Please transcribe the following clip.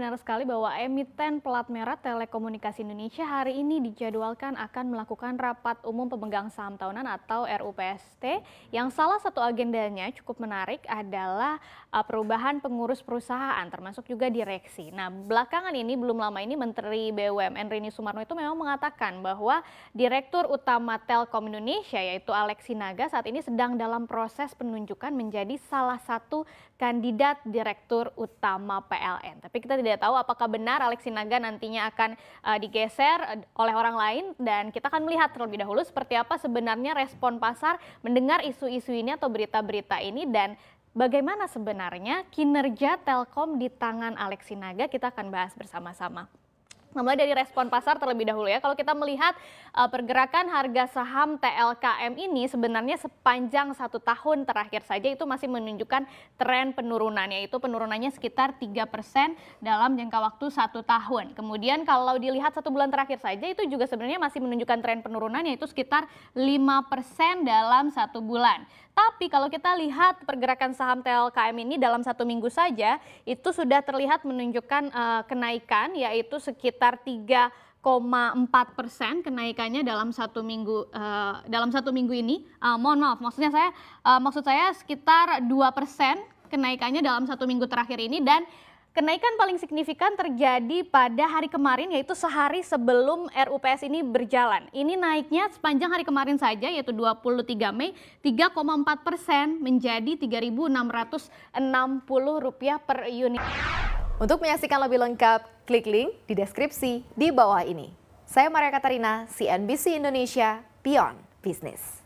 benar sekali bahwa emiten pelat merah Telekomunikasi Indonesia hari ini dijadwalkan akan melakukan rapat umum pemegang saham tahunan atau RUPST yang salah satu agendanya cukup menarik adalah uh, perubahan pengurus perusahaan termasuk juga direksi. Nah, belakangan ini belum lama ini Menteri BUMN Rini Sumarno itu memang mengatakan bahwa Direktur Utama Telkom Indonesia yaitu Alexi Naga saat ini sedang dalam proses penunjukan menjadi salah satu kandidat direktur utama PLN. Tapi kita tidak tidak tahu apakah benar Alex Sinaga nantinya akan uh, digeser eh, oleh orang lain dan kita akan melihat terlebih dahulu seperti apa sebenarnya respon pasar mendengar isu-isu ini atau berita-berita ini dan bagaimana sebenarnya kinerja Telkom di tangan Alex Sinaga kita akan bahas bersama-sama namanya dari respon pasar terlebih dahulu ya. Kalau kita melihat uh, pergerakan harga saham TLKM ini sebenarnya sepanjang satu tahun terakhir saja itu masih menunjukkan tren penurunan yaitu penurunannya sekitar 3% dalam jangka waktu satu tahun. Kemudian kalau dilihat satu bulan terakhir saja itu juga sebenarnya masih menunjukkan tren penurunan yaitu sekitar 5% dalam satu bulan. Tapi kalau kita lihat pergerakan saham TLKM ini dalam satu minggu saja itu sudah terlihat menunjukkan uh, kenaikan yaitu sekitar sekitar 3,4 persen kenaikannya dalam satu minggu uh, dalam satu minggu ini. Uh, mohon maaf, maksudnya saya uh, maksud saya sekitar 2 persen kenaikannya dalam satu minggu terakhir ini dan Kenaikan paling signifikan terjadi pada hari kemarin yaitu sehari sebelum RUPS ini berjalan. Ini naiknya sepanjang hari kemarin saja yaitu 23 Mei 3,4 persen menjadi rp rupiah per unit. Untuk menyaksikan lebih lengkap, klik link di deskripsi di bawah ini. Saya Maria Katarina, CNBC Indonesia, Beyond Business.